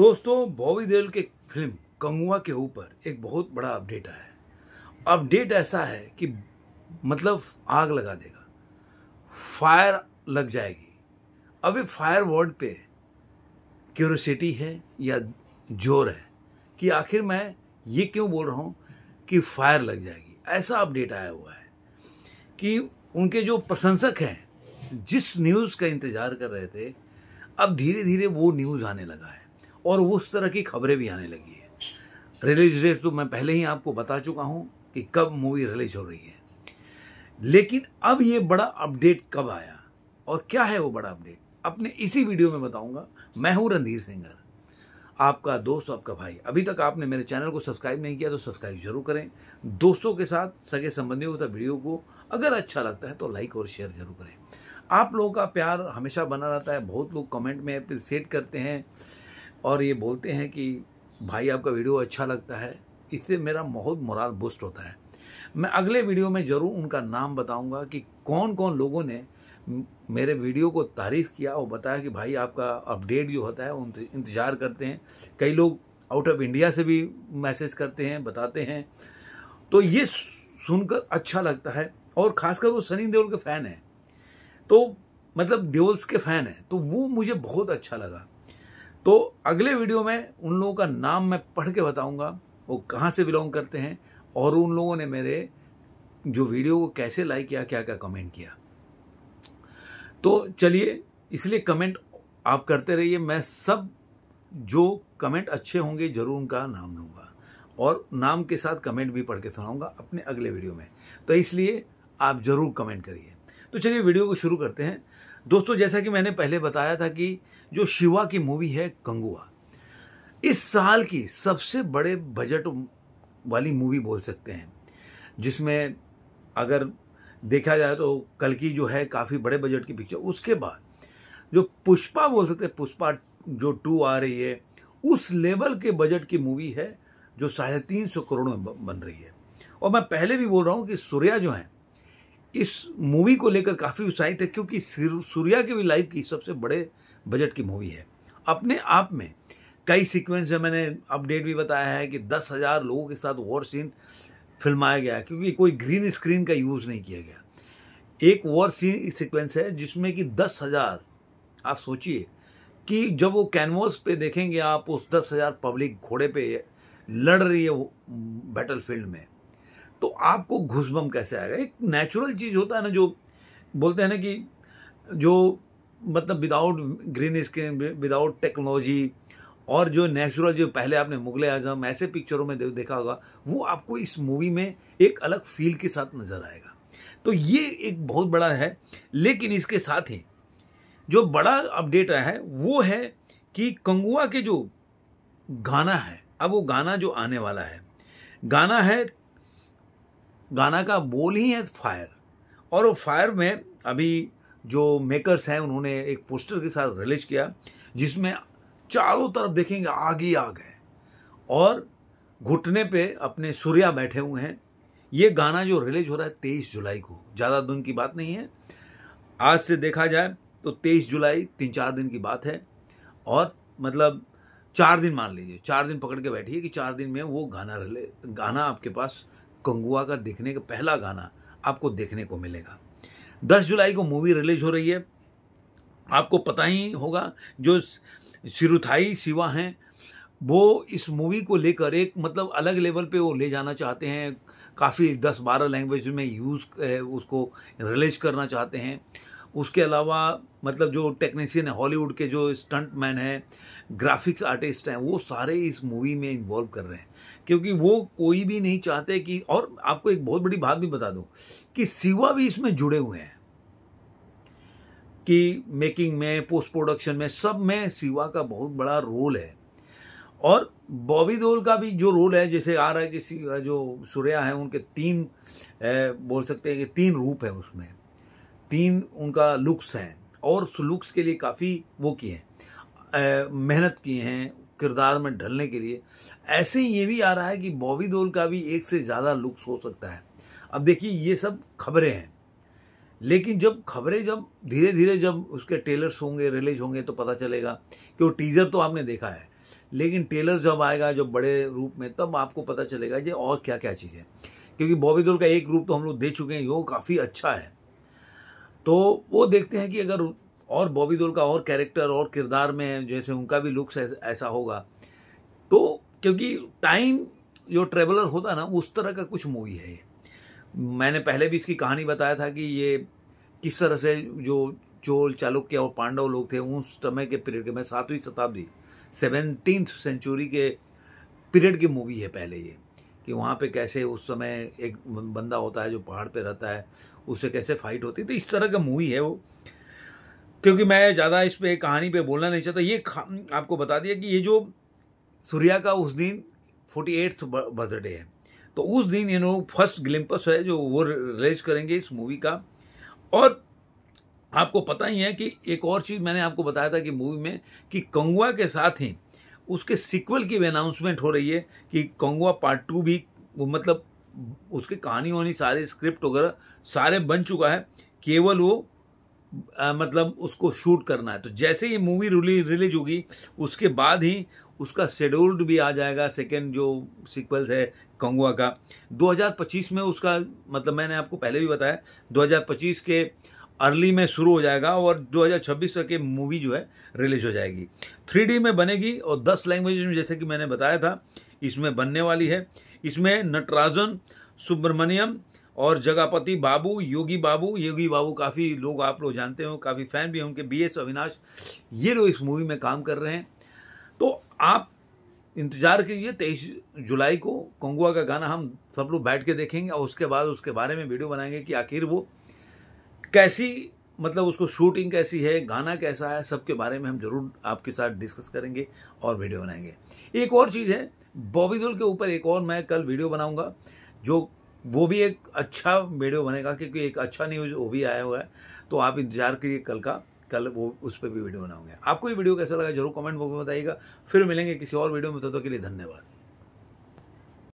दोस्तों बॉबी देओल के फिल्म कंगुआ के ऊपर एक बहुत बड़ा अपडेट आया है अपडेट ऐसा है कि मतलब आग लगा देगा फायर लग जाएगी अभी फायर वर्ड पे क्यूरोसिटी है या जोर है कि आखिर मैं ये क्यों बोल रहा हूँ कि फायर लग जाएगी ऐसा अपडेट आया हुआ है कि उनके जो प्रशंसक हैं जिस न्यूज़ का इंतज़ार कर रहे थे अब धीरे धीरे वो न्यूज़ आने लगा है और उस तरह की खबरें भी आने लगी है रिलीज डेट तो मैं पहले ही आपको बता चुका हूँ कि कब मूवी रिलीज हो रही है लेकिन अब ये बड़ा अपडेट कब आया और क्या है वो बड़ा अपडेट अपने इसी वीडियो में बताऊंगा मैं हूं रणधीर सिंगर आपका दोस्त आपका भाई अभी तक आपने मेरे चैनल को सब्सक्राइब नहीं किया तो सब्सक्राइब जरूर करें दोस्तों के साथ सगे संबंधियों तक वीडियो को अगर अच्छा लगता है तो लाइक और शेयर जरूर करें आप लोगों का प्यार हमेशा बना रहता है बहुत लोग कमेंट में अप्रिसिएट करते हैं और ये बोलते हैं कि भाई आपका वीडियो अच्छा लगता है इससे मेरा बहुत मुराल बूस्ट होता है मैं अगले वीडियो में ज़रूर उनका नाम बताऊंगा कि कौन कौन लोगों ने मेरे वीडियो को तारीफ़ किया और बताया कि भाई आपका अपडेट जो होता है उन इंतज़ार करते हैं कई लोग आउट ऑफ इंडिया से भी मैसेज करते हैं बताते हैं तो ये सुनकर अच्छा लगता है और खासकर वो सनी देओल के फ़ैन हैं तो मतलब देओल्स के फ़ैन हैं तो वो मुझे बहुत अच्छा लगा तो अगले वीडियो में उन लोगों का नाम मैं पढ़ के बताऊंगा वो कहाँ से बिलोंग करते हैं और उन लोगों ने मेरे जो वीडियो को कैसे लाइक किया क्या क्या कमेंट किया तो चलिए इसलिए कमेंट आप करते रहिए मैं सब जो कमेंट अच्छे होंगे जरूर उनका नाम लूँगा और नाम के साथ कमेंट भी पढ़ के सुनाऊंगा अपने अगले वीडियो में तो इसलिए आप ज़रूर कमेंट करिए तो चलिए वीडियो को शुरू करते हैं दोस्तों जैसा कि मैंने पहले बताया था कि जो शिवा की मूवी है कंगुआ इस साल की सबसे बड़े बजट वाली मूवी बोल सकते हैं जिसमें अगर देखा जाए तो कल की जो है काफ़ी बड़े बजट की पिक्चर उसके बाद जो पुष्पा बोल सकते हैं पुष्पा जो टू आ रही है उस लेवल के बजट की मूवी है जो साढ़े तीन सौ करोड़ में बन रही है और मैं पहले भी बोल रहा हूँ कि सूर्या जो है इस मूवी को लेकर काफ़ी उत्साहित है क्योंकि सूर्या के भी लाइफ की सबसे बड़े बजट की मूवी है अपने आप में कई सीक्वेंस में मैंने अपडेट भी बताया है कि दस हज़ार लोगों के साथ वॉर सीन फिल्माया गया क्योंकि कोई ग्रीन स्क्रीन का यूज़ नहीं किया गया एक वॉर सीन सीक्वेंस है जिसमें कि दस हज़ार आप सोचिए कि जब वो कैनवास पे देखेंगे आप उस दस हज़ार पब्लिक घोड़े पे लड़ रही है बैटल फील्ड में तो आपको घुसबम कैसे आएगा एक नेचुरल चीज़ होता है ना जो बोलते हैं ना कि जो मतलब without green screen without technology और जो नेचुरल जो पहले आपने मुगल आजम ऐसे पिक्चरों में देखा होगा वो आपको इस मूवी में एक अलग फील के साथ नजर आएगा तो ये एक बहुत बड़ा है लेकिन इसके साथ ही जो बड़ा अपडेट आया है वो है कि कंगुआ के जो गाना है अब वो गाना जो आने वाला है गाना है गाना का बोल ही है फायर और वो फायर में अभी जो मेकर्स हैं उन्होंने एक पोस्टर के साथ रिलीज किया जिसमें चारों तरफ देखेंगे आग ही आग है और घुटने पे अपने सूर्या बैठे हुए हैं ये गाना जो रिलीज हो रहा है तेईस जुलाई को ज़्यादा दिन की बात नहीं है आज से देखा जाए तो तेईस जुलाई तीन चार दिन की बात है और मतलब चार दिन मान लीजिए चार दिन पकड़ के बैठिए कि चार दिन में वो गाना रिले गाना आपके पास कंगुआ का देखने का पहला गाना आपको देखने को मिलेगा 10 जुलाई को मूवी रिलीज हो रही है आपको पता ही होगा जो सिरुथाई शिवा हैं वो इस मूवी को लेकर एक मतलब अलग लेवल पे वो ले जाना चाहते हैं काफ़ी 10-12 लैंग्वेज में यूज़ उसको रिलीज करना चाहते हैं उसके अलावा मतलब जो टेक्नीशियन है हॉलीवुड के जो स्टंट मैन है ग्राफिक्स आर्टिस्ट हैं वो सारे इस मूवी में इन्वॉल्व कर रहे हैं क्योंकि वो कोई भी नहीं चाहते कि और आपको एक बहुत बड़ी बात भी बता दूं कि सिवा भी इसमें जुड़े हुए हैं कि मेकिंग में पोस्ट प्रोडक्शन में सब में सिवा का बहुत बड़ा रोल है और बॉबी दोल का भी जो रोल है जैसे आ रहा है कि जो सूर्या है उनके तीन बोल सकते हैं कि तीन रूप है उसमें तीन उनका लुक्स हैं और उस लुक्स के लिए काफ़ी वो किए हैं मेहनत किए हैं किरदार में ढलने के लिए ऐसे ही ये भी आ रहा है कि बॉबी दोल का भी एक से ज़्यादा लुक्स हो सकता है अब देखिए ये सब खबरें हैं लेकिन जब खबरें जब धीरे धीरे जब उसके टेलर्स होंगे रिलीज होंगे तो पता चलेगा कि वो टीजर तो आपने देखा है लेकिन टेलर जब आएगा जब बड़े रूप में तब आपको पता चलेगा कि और क्या क्या चीज़ें क्योंकि बॉबी दोल का एक रूप तो हम लोग दे चुके हैं वो काफ़ी अच्छा है तो वो देखते हैं कि अगर और बॉबी दोल का और कैरेक्टर और किरदार में जैसे उनका भी लुक्स ऐसा होगा तो क्योंकि टाइम जो ट्रेवलर होता ना उस तरह का कुछ मूवी है मैंने पहले भी इसकी कहानी बताया था कि ये किस तरह से जो चोल चालुक्य और पांडव लोग थे उस समय के पीरियड के मैं सातवीं शताब्दी सेवनटीन सेंचुरी के पीरियड की मूवी है पहले ये कि वहाँ पे कैसे उस समय एक बंदा होता है जो पहाड़ पे रहता है उससे कैसे फाइट होती तो इस तरह का मूवी है वो क्योंकि मैं ज़्यादा इस पर कहानी पे बोलना नहीं चाहता ये आपको बता दिया कि ये जो सूर्या का उस दिन फोर्टी एट्थ बर्थडे है तो उस दिन इन्होंने फर्स्ट ग्लिम्पस है जो वो रिलीज करेंगे इस मूवी का और आपको पता ही है कि एक और चीज़ मैंने आपको बताया था कि मूवी में कि कंगुआ के साथ ही उसके सिक्वल की भी अनाउंसमेंट हो रही है कि कोंगवा पार्ट टू भी वो मतलब उसके कहानी वानी सारे स्क्रिप्ट वगैरह सारे बन चुका है केवल वो आ, मतलब उसको शूट करना है तो जैसे ही मूवी रिलीज होगी उसके बाद ही उसका शेड्यूल्ड भी आ जाएगा सेकेंड जो सिक्वल है कंगुआ का 2025 में उसका मतलब मैंने आपको पहले भी बताया 2025 के अर्ली में शुरू हो जाएगा और 2026 तक ये मूवी जो है रिलीज हो जाएगी थ्री में बनेगी और 10 लैंग्वेज में जैसे कि मैंने बताया था इसमें बनने वाली है इसमें नटराजन सुब्रमण्यम और जगापति बाबू योगी बाबू योगी बाबू काफ़ी लोग आप लोग जानते हो काफ़ी फैन भी हैं उनके बी एस अविनाश ये लोग इस मूवी में काम कर रहे हैं तो आप इंतजार कीजिए तेईस जुलाई को कंगुआ का गाना हम सब लोग बैठ के देखेंगे और उसके बाद उसके बारे में वीडियो बनाएंगे कि आखिर वो कैसी मतलब उसको शूटिंग कैसी है गाना कैसा है सबके बारे में हम जरूर आपके साथ डिस्कस करेंगे और वीडियो बनाएंगे एक और चीज़ है बॉबी के ऊपर एक और मैं कल वीडियो बनाऊंगा जो वो भी एक अच्छा वीडियो बनेगा क्योंकि एक अच्छा न्यूज वो भी आया हुआ है तो आप इंतजार करिए कल का कल वो उस पर भी वीडियो बनाऊंगे आपको ये वीडियो कैसा लगा जरूर कमेंट बॉक्स में बताइएगा फिर मिलेंगे किसी और वीडियो में तब तो तक तो के लिए धन्यवाद